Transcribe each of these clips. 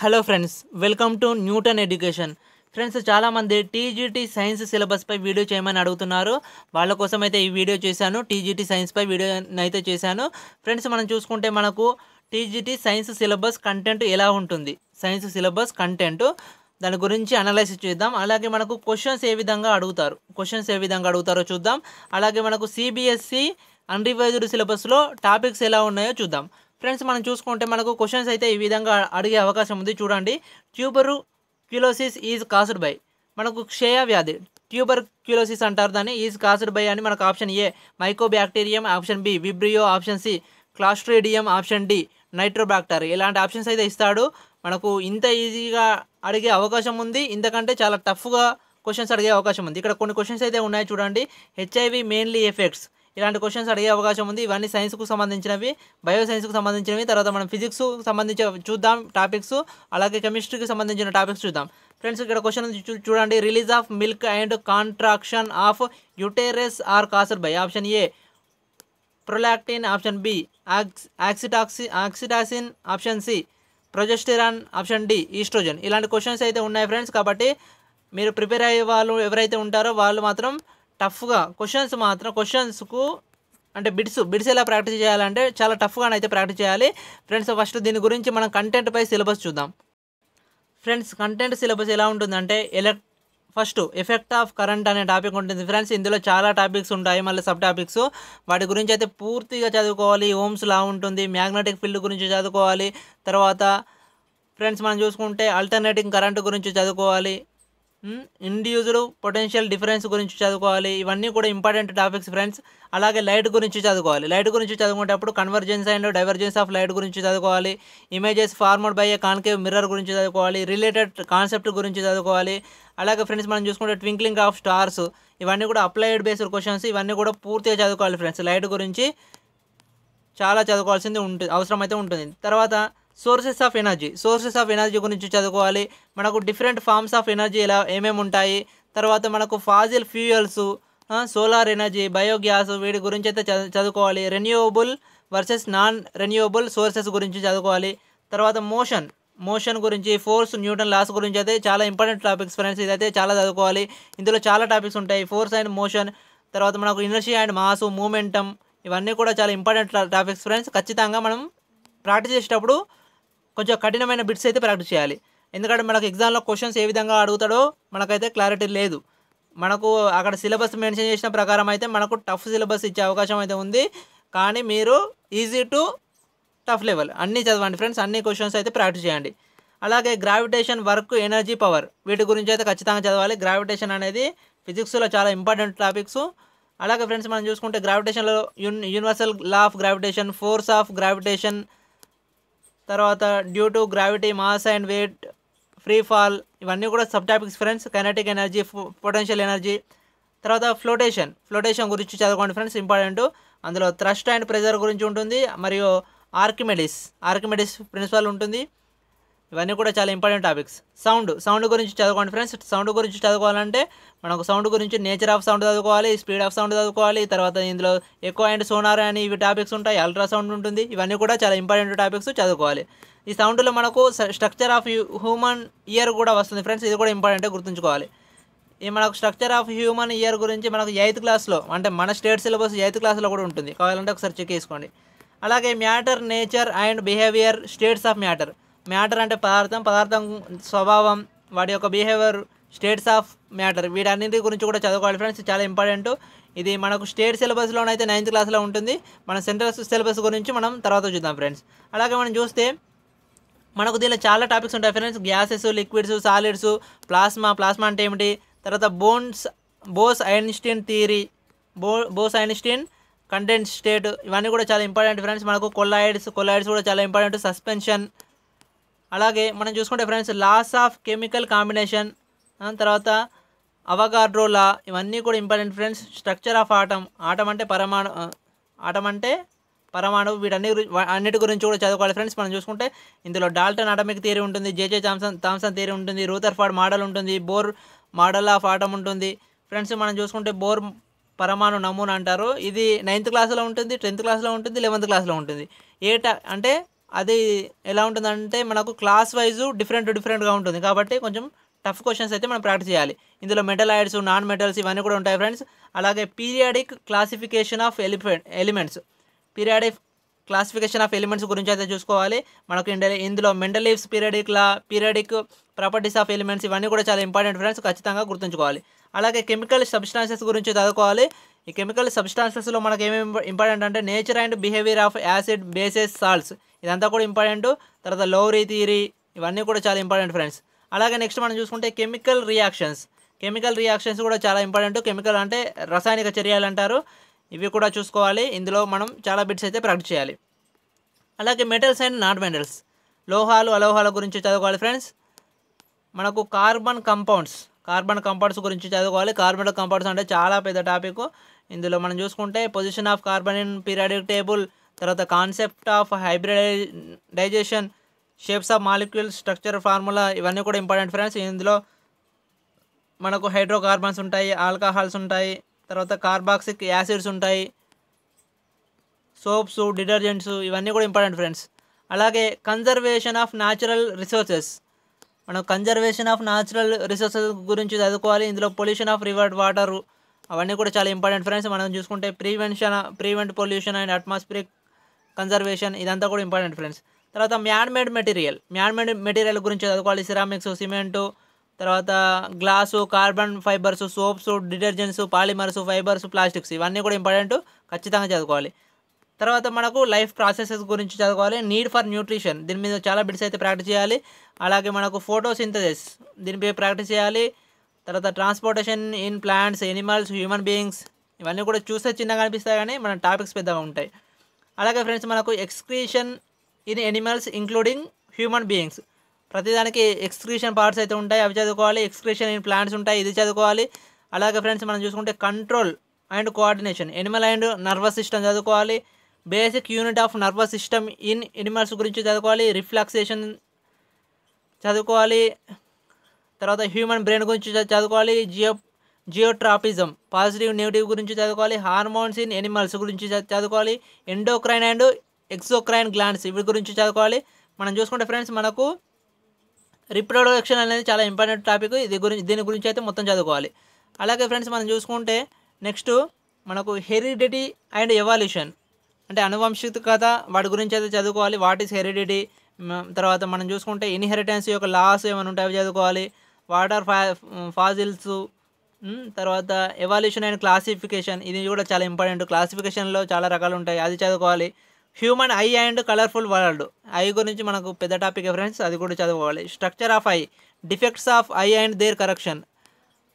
hello friends welcome to Newton education friends చాలామంది TGT science సిలబస్పై video చేయమని అడుగుతున్నారు వాళ్ళ కోసం అయితే ఈ వీడియో చేశాను టీజీటీ సైన్స్పై వీడియో అయితే చేశాను ఫ్రెండ్స్ మనం చూసుకుంటే మనకు టీజీటీ సైన్స్ సిలబస్ కంటెంట్ ఎలా ఉంటుంది సైన్స్ సిలబస్ కంటెంట్ దాని గురించి అనలైజ్ చేద్దాం అలాగే మనకు క్వశ్చన్స్ ఏ విధంగా అడుగుతారు క్వశ్చన్స్ ఏ విధంగా అడుగుతారో చూద్దాం అలాగే మనకు సిబిఎస్సి అన్రివైజ్డ్ సిలబస్లో టాపిక్స్ ఎలా ఉన్నాయో చూద్దాం ఫ్రెండ్స్ మనం చూసుకుంటే మనకు క్వశ్చన్స్ అయితే ఈ విధంగా అడిగే అవకాశం ఉంది చూడండి ట్యూబరు క్యులోసిస్ ఈజ్ కాసుడ్ బై మనకు క్షయ వ్యాధి ట్యూబర్ క్యులోసిస్ అంటారు దాన్ని ఈజ్ కాసుడ్ బై అని మనకు option A mycobacterium option B vibrio option C clostridium option D nitrobacter ఇలాంటి ఆప్షన్స్ అయితే ఇస్తాడు మనకు ఇంత ఈజీగా అడిగే అవకాశం ఉంది ఇంతకంటే చాలా టఫ్గా క్వశ్చన్స్ అడిగే అవకాశం ఉంది ఇక్కడ కొన్ని క్వశ్చన్స్ అయితే ఉన్నాయి చూడండి హెచ్ఐవి మెయిన్లీ ఎఫెక్ట్స్ ఇలాంటి క్వశ్చన్స్ అడిగే అవకాశం ఉంది ఇవన్నీ సైన్స్కు సంబంధించినవి బయో సైన్స్కు సంబంధించినవి తర్వాత మనం ఫిజిక్స్ సంబంధించి చూద్దాం టాపిక్స్ అలాగే కెమిస్ట్రీకి సంబంధించిన టాపిక్స్ చూద్దాం ఫ్రెండ్స్ ఇక్కడ క్వశ్చన్ చూడండి release of milk and contraction of uterus are caused by option A prolactin option B oxytoci oxytocin option C progesterone option D oestrogen ఇలాంటి క్వశ్చన్స్ అయితే ఉన్నాయి ఫ్రెండ్స్ కాబట్టి మీరు ప్రిపేర్ అయ్యే వాళ్ళు ఎవరైతే ఉంటారో వాళ్ళు మాత్రం టఫ్గా క్వశ్చన్స్ మాత్రం క్వశ్చన్స్కు అంటే బిడ్స్ బిడ్స్ ఎలా ప్రాక్టీస్ చేయాలంటే చాలా టఫ్గా అయితే ప్రాక్టీస్ చేయాలి ఫ్రెండ్స్ ఫస్ట్ దీని గురించి మనం కంటెంట్పై సిలబస్ చూద్దాం ఫ్రెండ్స్ కంటెంట్ సిలబస్ ఎలా ఉంటుందంటే elec first effect of current అనే టాపిక్ ఉంటుంది ఫ్రెండ్స్ ఇందులో చాలా టాపిక్స్ ఉంటాయి మళ్ళీ సబ్ టాపిక్స్ వాటి గురించి అయితే పూర్తిగా చదువుకోవాలి ఓమ్స్ లా ఉంటుంది మ్యాగ్నెటిక్ ఫీల్డ్ గురించి చదువుకోవాలి తర్వాత ఫ్రెండ్స్ మనం చూసుకుంటే ఆల్టర్నేటింగ్ కరెంట్ గురించి చదువుకోవాలి ఇండివిజువల్ పొటెన్షియల్ డిఫరెన్స్ గురించి చదువుకోవాలి ఇవన్నీ కూడా ఇంపార్టెంట్ టాపిక్స్ ఫ్రెండ్స్ అలాగే లైట్ గురించి చదువుకోవాలి లైట్ గురించి చదువుకునేటప్పుడు convergence and divergence of light గురించి చదువుకోవాలి images formed by a concave mirror గురించి చదువుకోవాలి రిలేటెడ్ కాన్సెప్ట్ గురించి చదువుకోవాలి అలాగే ఫ్రెండ్స్ మనం చూసుకుంటే ట్వింక్లింగ్ ఆఫ్ స్టార్స్ ఇవన్నీ కూడా అప్లైడ్ బేస్డ్ క్వశ్చన్స్ ఇవన్నీ కూడా పూర్తిగా చదువుకోవాలి ఫ్రెండ్స్ లైట్ గురించి చాలా చదువుకోవాల్సింది ఉంటుంది అవసరం అయితే ఉంటుంది తర్వాత sources of energy sources of energy గురించి చదువుకోవాలి మనకు డిఫరెంట్ ఫార్మ్స్ ఆఫ్ ఎనర్జీ ఎలా ఏమేమి ఉంటాయి తర్వాత మనకు fossil fuels solar energy biogas వీటి గురించి అయితే చదువుకోవాలి renewable versus non renewable sources గురించి చదువుకోవాలి తర్వాత మోషన్ మోషన్ గురించి ఫోర్స్ న్యూటన్ లాస్ గురించి అయితే చాలా ఇంపార్టెంట్ టాపిక్స్ ఫ్రెండ్స్ ఇదైతే చాలా చదువుకోవాలి ఇందులో చాలా టాపిక్స్ ఉంటాయి ఫోర్స్ అండ్ మోషన్ తర్వాత మనకు ఇనర్షియా అండ్ మాసు మూమెంటం ఇవన్నీ కూడా చాలా ఇంపార్టెంట్ టాపిక్స్ ఫ్రెండ్స్ ఖచ్చితంగా మనం ప్రాక్టీస్ చేసేటప్పుడు కొంచెం కఠినమైన బిట్స్ అయితే ప్రాక్టీస్ చేయాలి ఎందుకంటే మనకు ఎగ్జామ్లో క్వశ్చన్స్ ఏ విధంగా అడుగుతాడో మనకైతే క్లారిటీ లేదు మనకు అక్కడ సిలబస్ మెన్షన్ చేసిన ప్రకారం అయితే మనకు టఫ్ సిలబస్ ఇచ్చే అవకాశం అయితే ఉంది కానీ మీరు ఈజీ టు టఫ్ లెవెల్ అన్నీ చదవండి ఫ్రెండ్స్ అన్ని క్వశ్చన్స్ అయితే ప్రాక్టీస్ చేయండి అలాగే గ్రావిటేషన్ వర్క్ ఎనర్జీ పవర్ వీటి గురించి అయితే ఖచ్చితంగా చదవాలి గ్రావిటేషన్ అనేది ఫిజిక్స్లో చాలా ఇంపార్టెంట్ టాపిక్స్ అలాగే ఫ్రెండ్స్ మనం చూసుకుంటే గ్రావిటేషన్లో universal law of gravitation force of gravitation తర్వాత due to gravity mass and weight free fall ఇవన్నీ కూడా sub topics friends kinetic energy potential energy తర్వాత ఫ్లోటేషన్ ఫ్లోటేషన్ గురించి చదవండి ఫ్రెండ్స్ ఇంపార్టెంట్ అందులో థ్రస్ట్ అండ్ ప్రెజర్ గురించి ఉంటుంది మరియు ఆర్కిమెడిస్ ఆర్కిమెడిస్ ప్రిన్సిపల్ ఉంటుంది ఇవన్నీ కూడా చాలా ఇంపార్టెంట్ టాపిక్స్ సౌండ్ సౌండ్ గురించి చదువుకోండి ఫ్రెండ్స్ సౌండ్ గురించి చదువుకోవాలంటే మనకు సౌండ్ గురించి నేచర్ ఆఫ్ సౌండ్ చదువుకోవాలి స్పీడ్ ఆఫ్ సౌండ్ చదువుకోవాలి తర్వాత ఇందులో ఎక్కువ అండ్ సోనార్ అని ఇవి టాపిక్స్ ఉంటాయి అల్ట్రాసౌండ్ ఉంటుంది ఇవన్నీ కూడా చాలా ఇంపార్టెంట్ టాపిక్స్ చదువుకోవాలి ఈ సౌండ్లో మనకు స్ట్రక్చర్ ఆఫ్ హ్యూమన్ ఇయర్ కూడా వస్తుంది ఫ్రెండ్స్ ఇది కూడా ఇంపార్టెంట్ గుర్తుంచుకోవాలి ఈ మనకు స్ట్రక్చర్ ఆఫ్ హ్యూమన్ ఇయర్ గురించి మనకు ఎయిత్ క్లాస్లో అంటే మన స్టేట్ సిలబస్ ఎయిత్ క్లాస్లో కూడా ఉంటుంది కావాలంటే ఒకసారి చెక్ చేసుకోండి అలాగే matter nature and behaviour states of matter matter అంటే పదార్థం పదార్థం స్వభావం వాటి యొక్క బిహేవియర్ స్టేట్స్ ఆఫ్ మ్యాటర్ వీటన్నింటి గురించి కూడా చదువుకోవాలి ఫ్రెండ్స్ చాలా ఇంపార్టెంట్ ఇది మనకు స్టేట్ సిలబస్లోనైతే నైన్త్ క్లాస్లో ఉంటుంది మన సెంట్రల్ సిలబస్ గురించి మనం తర్వాత చూద్దాం ఫ్రెండ్స్ అలాగే మనం చూస్తే మనకు దీనిలో చాలా టాపిక్స్ ఉంటాయి friends gases liquids solids plasma plasma అంటే ఏమిటి తర్వాత బోన్స్ బోస్ ఐన్స్టీన్ థియరీ బో బోస్ ఐన్స్టీన్ కంటెంట్ స్టేట్ ఇవన్నీ కూడా చాలా ఇంపార్టెంట్ ఫ్రెండ్స్ మనకు కొల్లాయిడ్స్ కొల్లాయిడ్స్ కూడా చాలా ఇంపార్టెంట్ సస్పెన్షన్ అలాగే మనం చూసుకుంటే friends laws of chemical combination తర్వాత అవగాడ్రోలా ఇవన్నీ కూడా important friends structure of atom atom అంటే పరమాణు ఆటం అంటే పరమాణు వీటన్ని అన్నిటి గురించి కూడా చదువుకోవాలి ఫ్రెండ్స్ మనం చూసుకుంటే ఇందులో డాల్టన్ ఆటమిక్ థియరీ ఉంటుంది జేజే థామ్సన్ థామ్సన్ థియరీ ఉంటుంది రూతర్ఫార్డ్ మోడల్ ఉంటుంది బోర్ మోడల్ ఆఫ్ ఆటం ఉంటుంది ఫ్రెండ్స్ మనం చూసుకుంటే బోర్ పరమాణు నమూనా అంటారు ఇది నైన్త్ క్లాస్లో ఉంటుంది టెన్త్ క్లాస్లో ఉంటుంది లెవెంత్ క్లాస్లో ఉంటుంది ఏ అంటే అది ఎలా ఉంటుందంటే మనకు క్లాస్ వైజు డిఫరెంట్ డిఫరెంట్గా ఉంటుంది కాబట్టి కొంచెం టఫ్ క్వశ్చన్స్ అయితే మనం ప్రాక్టీస్ చేయాలి ఇందులో మెటల్ ఐడ్స్ నాన్ మెటల్స్ ఇవన్నీ కూడా ఉంటాయి ఫ్రెండ్స్ అలాగే periodic classification of elephant elements periodic classification of elements గురించి అయితే చూసుకోవాలి మనకు ఇందులో mental periodic law periodic properties of elements ఇవన్నీ కూడా చాలా ఇంపార్టెంట్ ఫ్రెండ్స్ ఖచ్చితంగా గుర్తుంచుకోవాలి అలాగే కెమికల్ సబ్స్టాన్సెస్ గురించి చదువుకోవాలి ఈ కెమికల్ సబ్స్టాన్సెస్లో మనకు ఏమేమి ఇంపార్టెంట్ అంటే nature and behaviour of acid bases salts ఇదంతా కూడా ఇంపార్టెంట్ తర్వాత లోరీ థీరీ ఇవన్నీ కూడా చాలా ఇంపార్టెంట్ ఫ్రెండ్స్ అలాగే నెక్స్ట్ మనం చూసుకుంటే కెమికల్ రియాక్షన్స్ కెమికల్ రియాక్షన్స్ కూడా చాలా ఇంపార్టెంట్ కెమికల్ అంటే రసాయనిక చర్యలు అంటారు ఇవి కూడా చూసుకోవాలి ఇందులో మనం చాలా బిట్స్ అయితే ప్రాక్టీస్ చేయాలి అలాగే మెటల్స్ అండ్ నాట్ మెటల్స్ లోహాలు అలోహాల గురించి చదువుకోవాలి ఫ్రెండ్స్ మనకు కార్బన్ కంపౌండ్స్ కార్బన్ కంపౌండ్స్ గురించి చదువుకోవాలి కార్బన్ కంపౌండ్స్ అంటే చాలా పెద్ద టాపిక్ ఇందులో మనం చూసుకుంటే position of carbon in periodic table తర్వాత concept of hybridisation shapes of molecule structure formula ఇవన్నీ కూడా ఇంపార్టెంట్ ఫ్రెండ్స్ ఇందులో మనకు హైడ్రోకార్బన్స్ ఉంటాయి ఆల్కహాల్స్ ఉంటాయి తర్వాత కార్బాక్సిక్ యాసిడ్స్ ఉంటాయి సోప్స్ డిటర్జెంట్స్ ఇవన్నీ కూడా ఇంపార్టెంట్ ఫ్రెండ్స్ అలాగే కన్జర్వేషన్ ఆఫ్ న్యాచురల్ రిసోర్సెస్ మనం కన్జర్వేషన్ ఆఫ్ న్యాచురల్ రిసోర్సెస్ గురించి చదువుకోవాలి ఇందులో పొల్యూషన్ ఆఫ్ రివర్డ్ వాటర్ అవన్నీ కూడా చాలా ఇంపార్టెంట్ ఫ్రెండ్స్ మనం చూసుకుంటే prevention prevent pollution and atmospheric conservation ఇదంతా కూడా ఇంపార్టెంట్ ఫ్రెండ్స్ తర్వాత man made material man made material గురించి చదువుకోవాలి సిరామిక్స్ సిమెంటు తర్వాత glass carbon fibres soaps detergents polymers fibres plastics ఇవన్నీ కూడా ఇంపార్టెంట్ ఖచ్చితంగా చదువుకోవాలి తర్వాత మనకు లైఫ్ ప్రాసెసెస్ గురించి చదువుకోవాలి నీడ్ ఫర్ న్యూట్రిషన్ దీని మీద చాలా బిడ్స్ అయితే ప్రాక్టీస్ చేయాలి అలాగే మనకు ఫోటోసింథసిస్ దీనిపై ప్రాక్టీస్ చేయాలి తర్వాత transportation in plants animals human beings ఇవన్నీ కూడా చూస్తే చిన్నగా అనిపిస్తాయి కానీ మన టాపిక్స్ పెద్దగా ఉంటాయి అలాగే ఫ్రెండ్స్ మనకు excretion in animals including human beings ప్రతిదానికి ఎక్స్క్రీషన్ పార్ట్స్ అయితే ఉంటాయి అవి చదువుకోవాలి ఎక్స్క్రీషన్ ఇన్ ప్లాంట్స్ ఉంటాయి ఇది చదువుకోవాలి అలాగే ఫ్రెండ్స్ మనం చూసుకుంటే control and coordination animal and nervous system చదువుకోవాలి basic unit of nervous system in animals గురించి చదువుకోవాలి రిఫ్లాక్సేషన్ చదువుకోవాలి తర్వాత హ్యూమన్ బ్రెయిన్ గురించి చదువుకోవాలి జియో జియోట్రాపిజం పాజిటివ్ నెగిటివ్ గురించి చదువుకోవాలి హార్మోన్స్ ఇన్ ఎనిమల్స్ గురించి చదువుకోవాలి ఎండోక్రైన్ అండ్ ఎక్సోక్రైన్ గ్లాండ్స్ ఇవి గురించి చదువుకోవాలి మనం చూసుకుంటే ఫ్రెండ్స్ మనకు రిప్రొడక్షన్ అనేది చాలా ఇంపార్టెంట్ టాపిక్ ఇది గురించి దీని గురించి అయితే మొత్తం చదువుకోవాలి అలాగే ఫ్రెండ్స్ మనం చూసుకుంటే నెక్స్ట్ మనకు హెరిడిటీ అండ్ ఎవాల్యూషన్ అంటే అనువంశికత వాటి గురించి అయితే చదువుకోవాలి వాట్ ఈస్ హెరిడిటీ తర్వాత మనం చూసుకుంటే ఇన్హెరిటెన్స్ యొక్క లాస్ ఏమైనా ఉంటాయో చదువుకోవాలి వాటర్ ఫా ఫాజిల్స్ తర్వాత ఎవాల్యూషన్ అండ్ క్లాసిఫికేషన్ ఇది కూడా చాలా ఇంపార్టెంట్ క్లాసిఫికేషన్లో చాలా రకాలు ఉంటాయి అది చదువుకోవాలి human eye and colourful world eye గురించి మనకు పెద్ద టాపిక్ ఫ్రెండ్స్ అది కూడా చదువుకోవాలి structure of eye defects of eye and their correction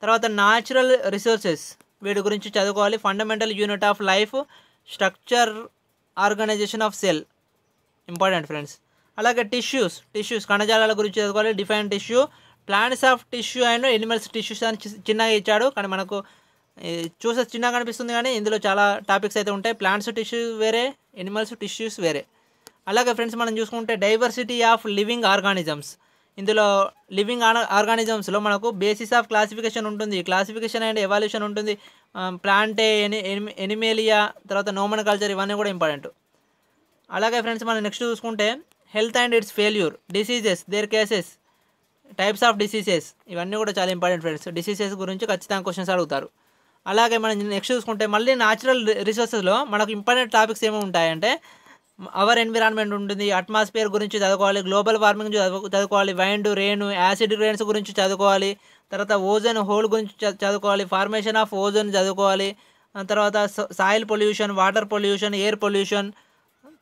తర్వాత న్యాచురల్ రిసోర్సెస్ వీటి గురించి చదువుకోవాలి fundamental unit of life structure organisation of cell important friends అలాగే టిష్యూస్ టిష్యూస్ కణజాలాల గురించి చదువుకోవాలి define tissue plants of tissue and animals tissues అని చిన్నగా ఇచ్చాడు కానీ మనకు చూసే చిన్నగా కనిపిస్తుంది కానీ ఇందులో చాలా టాపిక్స్ అయితే ఉంటాయి ప్లాంట్స్ టిష్యూ వేరే ఎనిమల్స్ టిష్యూస్ వేరే అలాగే ఫ్రెండ్స్ మనం చూసుకుంటే డైవర్సిటీ ఆఫ్ లివింగ్ ఆర్గానిజమ్స్ ఇందులో లివింగ్ ఆర్గానిజమ్స్లో మనకు బేసిస్ ఆఫ్ క్లాసిఫికేషన్ ఉంటుంది క్లాసిఫికేషన్ అండ్ ఎవాల్యూషన్ ఉంటుంది ప్లాంటే ఎని ఎనిమేలియా తర్వాత నోమన్ కల్చర్ ఇవన్నీ కూడా ఇంపార్టెంట్ అలాగే ఫ్రెండ్స్ మనం నెక్స్ట్ చూసుకుంటే health and its failure diseases their cases types of diseases ఇవన్నీ కూడా చాలా ఇంపార్టెంట్ ఫ్రెండ్స్ డిసీజెస్ గురించి ఖచ్చితంగా క్వశ్చన్స్ అడుగుతారు అలాగే మనం నెక్స్ట్ చూసుకుంటే మళ్ళీ న్యాచురల్ రిసోర్సెస్లో మనకు ఇంపార్టెంట్ టాపిక్స్ ఏమి ఉంటాయంటే అవర్ ఎన్విరాన్మెంట్ ఉంటుంది అట్మాస్ఫియర్ గురించి చదువుకోవాలి గ్లోబల్ వార్మింగ్ చదువుకోవాలి వైండ్ రెయిన్ యాసిడ్ రెయిన్స్ గురించి చదువుకోవాలి తర్వాత ఓజోన్ హోల్ గురించి చదువుకోవాలి ఫార్మేషన్ ఆఫ్ ఓజోన్ చదువుకోవాలి తర్వాత soil pollution water pollution air pollution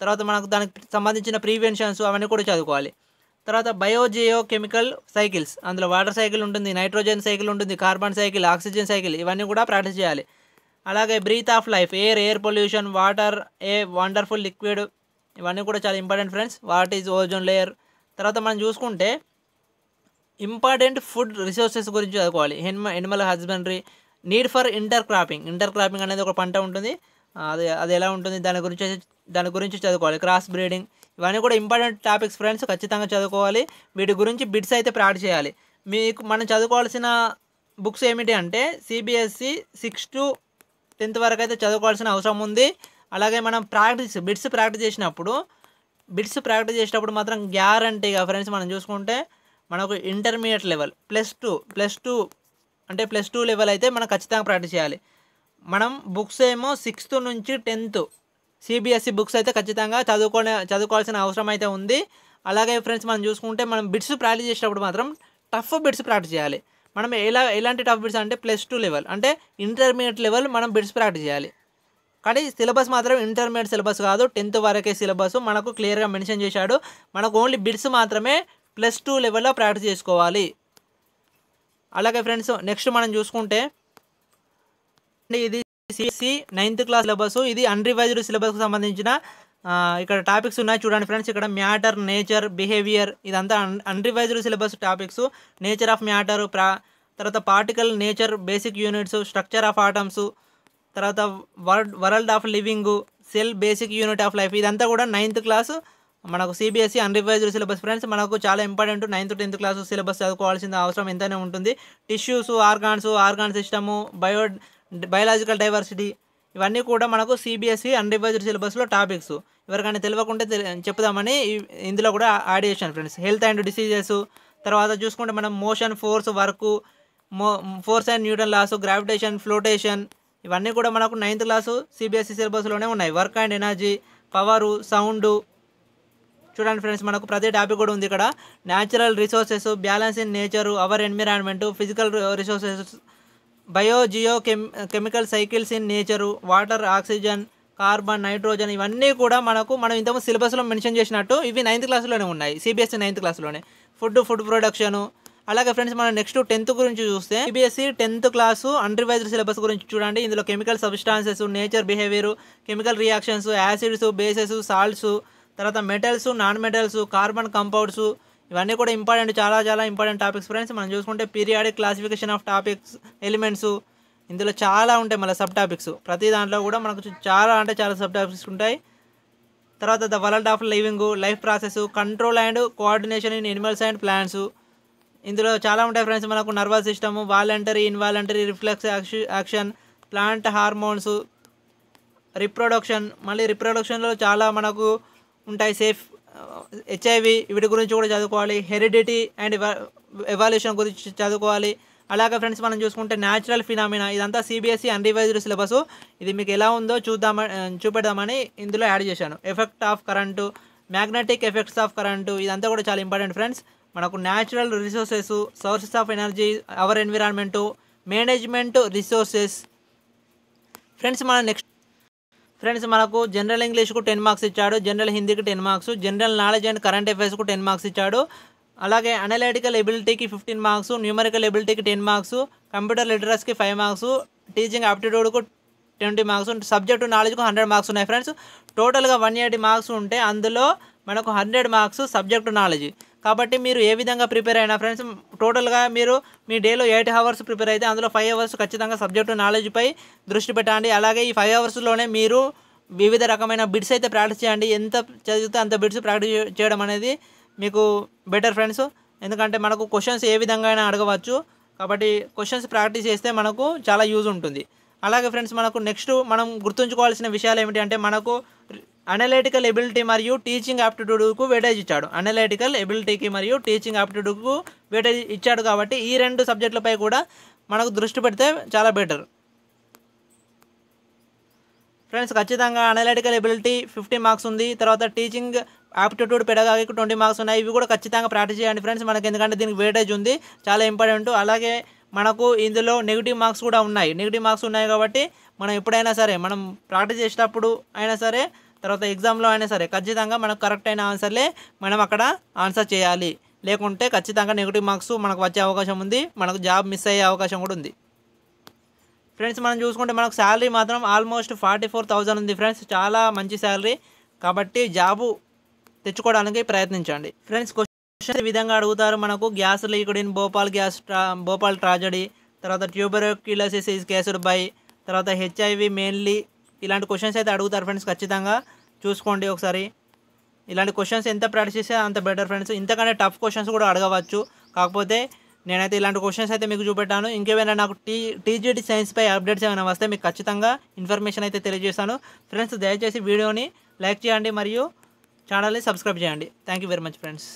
తర్వాత మనకు దానికి సంబంధించిన ప్రివెన్షన్స్ అవన్నీ కూడా చదువుకోవాలి తర్వాత బయోజియో కెమికల్ సైకిల్స్ అందులో వాటర్ సైకిల్ ఉంటుంది నైట్రోజన్ సైకిల్ ఉంటుంది కార్బన్ సైకిల్ ఆక్సిజన్ సైకిల్ ఇవన్నీ కూడా ప్రాక్టీస్ చేయాలి అలాగే breath of life air air pollution water a wonderful liquid ఇవన్నీ కూడా చాలా important friends what is ozone layer తర్వాత మనం చూసుకుంటే ఇంపార్టెంట్ ఫుడ్ రిసోర్సెస్ గురించి చదువుకోవాలి హెన్మ animal husbandry need for inter intercropping intercropping అనేది ఒక పంట ఉంటుంది అది అది ఎలా ఉంటుంది దాని గురించి దాని గురించి చదువుకోవాలి క్రాస్ బ్రీడింగ్ ఇవన్నీ కూడా ఇంపార్టెంట్ టాపిక్స్ ఫ్రెండ్స్ ఖచ్చితంగా చదువుకోవాలి వీటి గురించి బిట్స్ అయితే ప్రాడ్ చేయాలి మీకు మనం చదువుకోవాల్సిన బుక్స్ ఏమిటి అంటే సిబిఎస్సి సిక్స్ టు టెన్త్ వరకు అయితే చదువుకోవాల్సిన అవసరం ఉంది అలాగే మనం ప్రాక్టీస్ బిట్స్ ప్రాక్టీస్ చేసినప్పుడు బిట్స్ ప్రాక్టీస్ చేసేటప్పుడు మాత్రం గ్యారంటీగా ఫ్రెండ్స్ మనం చూసుకుంటే మనకు intermediate level plus two plus two అంటే ప్లస్ టూ లెవెల్ అయితే మనం ఖచ్చితంగా ప్రాక్టీస్ చేయాలి మనం బుక్స్ ఏమో సిక్స్త్ నుంచి టెన్త్ సిబిఎస్ఈ బుక్స్ e అయితే ఖచ్చితంగా చదువుకోనే చదువుకోవాల్సిన అవసరం అయితే ఉంది అలాగే ఫ్రెండ్స్ మనం చూసుకుంటే మనం బిట్స్ ప్రాక్టీస్ చేసేటప్పుడు మాత్రం టఫ్ బిట్స్ ప్రాక్టీస్ చేయాలి మనం ఎలా ఎలాంటి టఫ్ బిట్స్ అంటే ప్లస్ టూ లెవెల్ అంటే ఇంటర్మీడియట్ లెవెల్ మనం బిట్స్ ప్రాక్టీస్ చేయాలి కానీ సిలబస్ మాత్రం ఇంటర్మీడియట్ సిలబస్ కాదు టెన్త్ వరకే సిలబస్ మనకు క్లియర్గా మెన్షన్ చేశాడు మనకు ఓన్లీ బిట్స్ మాత్రమే ప్లస్ టూ లెవెల్లో ప్రాక్టీస్ చేసుకోవాలి అలాగే ఫ్రెండ్స్ నెక్స్ట్ మనం చూసుకుంటే ఇది సిఎస్సి నైన్త్ క్లాస్ సిలబస్ ఇది అన్రివైజ్డ్ సిలబస్కి సంబంధించిన ఇక్కడ టాపిక్స్ ఉన్నాయి చూడండి ఫ్రెండ్స్ ఇక్కడ మ్యాటర్ నేచర్ బిహేవియర్ ఇదంతా unrevised syllabus topics nature of matter ప్రా తర్వాత particle nature basic units structure of atoms తర్వాత world world of living cell basic unit of life ఇదంతా కూడా నైన్త్ క్లాస్ మనకు సిబిఎస్ఈ అన్రివైజ్డ్ సిలబస్ ఫ్రెండ్స్ మనకు చాలా important ninth tenth class syllabus చదువుకోవాల్సిన అవసరం ఎంతనే ఉంటుంది tissues organs organ system bio biological diversity ఇవన్నీ కూడా మనకు సిబిఎస్ఈ అన్రివైజ్డ్ సిలబస్లో టాపిక్స్ ఎవరికైనా తెలియకుంటే చెప్దామని ఇందులో కూడా యాడ్ చేశాను ఫ్రెండ్స్ హెల్త్ అండ్ డిసీజెస్ తర్వాత చూసుకుంటే మనం మోషన్ ఫోర్స్ వర్క్ మో force and Newton laws gravitation flotation ఇవన్నీ కూడా మనకు నైన్త్ క్లాసు సిబిఎస్ఈ సిలబస్లోనే ఉన్నాయి work and energy power sound చూడండి ఫ్రెండ్స్ మనకు ప్రతి టాపిక్ కూడా ఉంది ఇక్కడ natural resources balance in nature our environment physical resources biogeochemical cycles in nature water oxygen carbon nitrogen ఇవన్నీ కూడా మనకు మనం ఇంతకు సిలబస్లో మెన్షన్ చేసినట్టు ఇవి నైన్త్ క్లాస్లోనే ఉన్నాయి సిబిఎస్సి నైన్త్ క్లాస్లోనే ఫుడ్ ఫుడ్ ప్రొడక్షను అలాగే ఫ్రెండ్స్ మనం నెక్స్ట్ టెన్త్ గురించి చూస్తే CBSE tenth class unrevised syllabus గురించి చూడండి ఇందులో chemical substances nature behaviour chemical reactions acids bases salts తర్వాత metals non metals carbon compounds ఇవన్నీ కూడా ఇంపార్టెంట్ చాలా చాలా ఇంపార్టెంట్ టాపిక్స్ ఫ్రెండ్స్ మనం చూసుకుంటే periodic classification of topics elements ఇందులో చాలా ఉంటాయి మళ్ళీ సబ్ టాపిక్స్ ప్రతి దాంట్లో కూడా మనకు చాలా అంటే చాలా సబ్ టాపిక్స్ ఉంటాయి తర్వాత the world of living life process control and coordination in animals and plants ఇందులో చాలా ఉంటాయి ఫ్రెండ్స్ మనకు nervous system voluntary involuntary reflex action plant hormones reproduction మళ్ళీ రిప్రొడక్షన్లో చాలా మనకు ఉంటాయి సేఫ్ హెచ్ఐవి వీటి గురించి కూడా చదువుకోవాలి హెరిడిటీ అండ్ ఎవాల్యూషన్ గురించి చదువుకోవాలి అలాగే ఫ్రెండ్స్ మనం చూసుకుంటే న్యాచురల్ ఫినామినా ఇదంతా సిబిఎస్ఈ అన్రివైజ్డ్ సిలబస్ ఇది మీకు ఎలా ఉందో చూద్దామని చూపెడదామని ఇందులో యాడ్ చేశాను effect of current magnetic effects of current ఇదంతా కూడా చాలా ఇంపార్టెంట్ ఫ్రెండ్స్ మనకు natural resources sources of energy our environment management resources friends మనం నెక్స్ట్ ఫ్రెండ్స్ మనకు జనరల్ ఇంగ్లీష్కు టెన్ మార్క్స్ ఇచ్చాడు జనరల్ హిందీకి ten marks general knowledge and current అఫైర్స్కు టెన్ మార్క్స్ ఇచ్చాడు అలాగే అనలైటికల్ ఎబిలిటీకి fifteen marks numerical ఎబిలిటీకి ten marks computer లిటరస్కి ఫైవ్ మార్క్స్ టీచింగ్ ఆప్టిట్యూడ్కు ట్వంటీ మార్క్స్ సబ్జెక్టు నాలెడ్జ్కు హండ్రెడ్ మార్క్స్ ఉన్నాయి ఫ్రెండ్స్ టోటల్గా వన్ ఎయిటీ మార్క్స్ ఉంటే అందులో మనకు హండ్రెడ్ మార్క్స్ సబ్జెక్టు నాలెడ్జ్ కాబట్టి మీరు ఏ విధంగా ప్రిపేర్ అయినా ఫ్రెండ్స్ టోటల్గా మీరు మీ డేలో ఎయిట్ అవర్స్ ప్రిపేర్ అయితే అందులో ఫైవ్ అవర్స్ ఖచ్చితంగా సబ్జెక్టు నాలెడ్జ్పై దృష్టి పెట్టండి అలాగే ఈ ఫైవ్ అవర్స్లోనే మీరు వివిధ రకమైన బిడ్స్ అయితే ప్రాక్టీస్ చేయండి ఎంత చదివితే అంత బిడ్స్ ప్రాక్టీస్ చేయడం అనేది మీకు బెటర్ ఫ్రెండ్స్ ఎందుకంటే మనకు క్వశ్చన్స్ ఏ విధంగా అయినా అడగవచ్చు కాబట్టి క్వశ్చన్స్ ప్రాక్టీస్ చేస్తే మనకు చాలా యూజ్ ఉంటుంది అలాగే ఫ్రెండ్స్ మనకు నెక్స్ట్ మనం గుర్తుంచుకోవాల్సిన విషయాలు ఏమిటి అంటే మనకు అనలైటికల్ ఎబిలిటీ మరియు టీచింగ్ ఆప్టిట్యూడ్కు వేటేజ్ ఇచ్చాడు అనలైటికల్ ఎబిలిటీకి మరియు టీచింగ్ ఆప్టిట్యూడ్కు వేటేజ్ ఇచ్చాడు కాబట్టి ఈ రెండు సబ్జెక్టులపై కూడా మనకు దృష్టి పెడితే చాలా బెటర్ ఫ్రెండ్స్ ఖచ్చితంగా అనలైటికల్ ఎబిలిటీ ఫిఫ్టీ మార్క్స్ ఉంది తర్వాత టీచింగ్ ఆప్టిట్యూడ్ పెడగాకి ట్వంటీ మార్క్స్ ఉన్నాయి ఇవి కూడా ఖచ్చితంగా ప్రాక్టీస్ చేయండి ఫ్రెండ్స్ మనకి ఎందుకంటే దీనికి వేటేజ్ ఉంది చాలా ఇంపార్టెంట్ అలాగే మనకు ఇందులో నెగిటివ్ మార్క్స్ కూడా ఉన్నాయి నెగిటివ్ మార్క్స్ ఉన్నాయి కాబట్టి మనం ఎప్పుడైనా సరే మనం ప్రాక్టీస్ చేసేటప్పుడు అయినా సరే తర్వాత ఎగ్జామ్లో అయినా సరే ఖచ్చితంగా మనకు కరెక్ట్ అయిన ఆన్సర్లే మనం అక్కడ ఆన్సర్ చేయాలి లేకుంటే ఖచ్చితంగా నెగిటివ్ మార్క్స్ మనకు వచ్చే అవకాశం ఉంది మనకు జాబ్ మిస్ అయ్యే అవకాశం కూడా ఉంది ఫ్రెండ్స్ మనం చూసుకుంటే మనకు శాలరీ మాత్రం ఆల్మోస్ట్ ఫార్టీ ఫోర్ ఉంది ఫ్రెండ్స్ చాలా మంచి శాలరీ కాబట్టి జాబు తెచ్చుకోవడానికి ప్రయత్నించండి ఫ్రెండ్స్ క్వశ్చన్ విధంగా అడుగుతారు మనకు gas leaked in Bhopal gas ట్రా భోపాల్ ట్రాజడీ తర్వాత ట్యూబరోక్యులసిస్ ఈజ్ కేసర్ బై తర్వాత హెచ్ఐవి మెయిన్లీ ఇలాంటి క్వశ్చన్స్ అయితే అడుగుతారు ఫ్రెండ్స్ ఖచ్చితంగా చూసుకోండి ఒకసారి ఇలాంటి క్వశ్చన్స్ ఎంత ప్రాక్టీస్ చేస్తే అంత బెటర్ ఫ్రెండ్స్ ఇంతకంటే టఫ్ క్వశ్చన్స్ కూడా అడగవచ్చు కాకపోతే నేనైతే ఇలాంటి క్వశ్చన్స్ అయితే మీకు చూపెట్టాను ఇంకేమైనా నాకు టీ టీజీటీ సైన్స్పై అప్డేట్స్ ఏమైనా వస్తే మీకు ఖచ్చితంగా ఇన్ఫర్మేషన్ అయితే తెలియజేస్తాను ఫ్రెండ్స్ దయచేసి వీడియోని లైక్ చేయండి మరియు ఛానల్ని సబ్స్క్రైబ్ చేయండి థ్యాంక్ వెరీ మచ్ ఫ్రెండ్స్